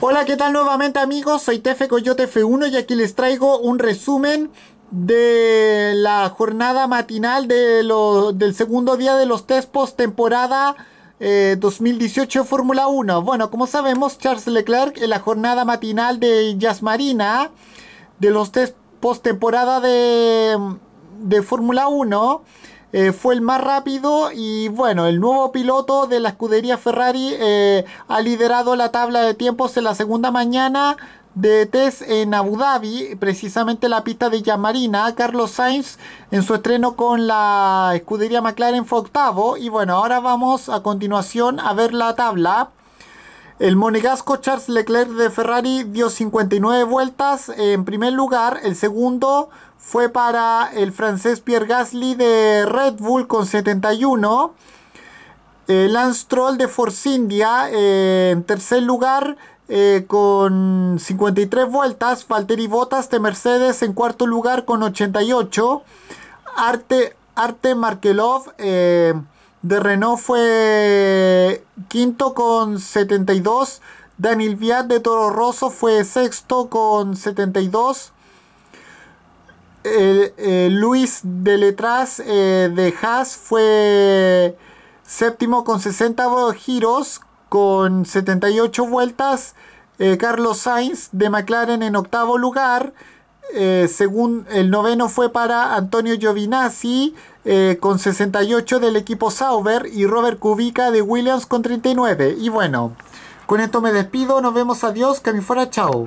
Hola, ¿qué tal nuevamente amigos? Soy Tefe Coyote F1 y aquí les traigo un resumen de la jornada matinal del segundo día de los test post temporada eh, 2018 Fórmula 1. Bueno, como sabemos, Charles Leclerc en la jornada matinal de Jazz Marina de los test post temporada de, de Fórmula 1 eh, fue el más rápido y bueno, el nuevo piloto de la escudería Ferrari eh, ha liderado la tabla de tiempos en la segunda mañana de test en Abu Dhabi, precisamente la pista de Yamarina, Carlos Sainz en su estreno con la escudería McLaren fue octavo y bueno, ahora vamos a continuación a ver la tabla. El monegasco Charles Leclerc de Ferrari dio 59 vueltas en primer lugar. El segundo fue para el francés Pierre Gasly de Red Bull con 71. el eh, Lance Troll de Force India eh, en tercer lugar eh, con 53 vueltas. Valtteri Bottas de Mercedes en cuarto lugar con 88. Arte Markelov de Renault fue quinto con 72. Daniel Viat de Toro Rosso fue sexto con 72. Eh, eh, Luis de Letras eh, de Haas fue séptimo con 60 giros, con 78 vueltas. Carlos Sainz de McLaren en octavo lugar. Eh, según el noveno fue para Antonio Giovinazzi eh, con 68 del equipo Sauber y Robert Kubica de Williams con 39. Y bueno, con esto me despido, nos vemos, adiós, que me fuera, chao.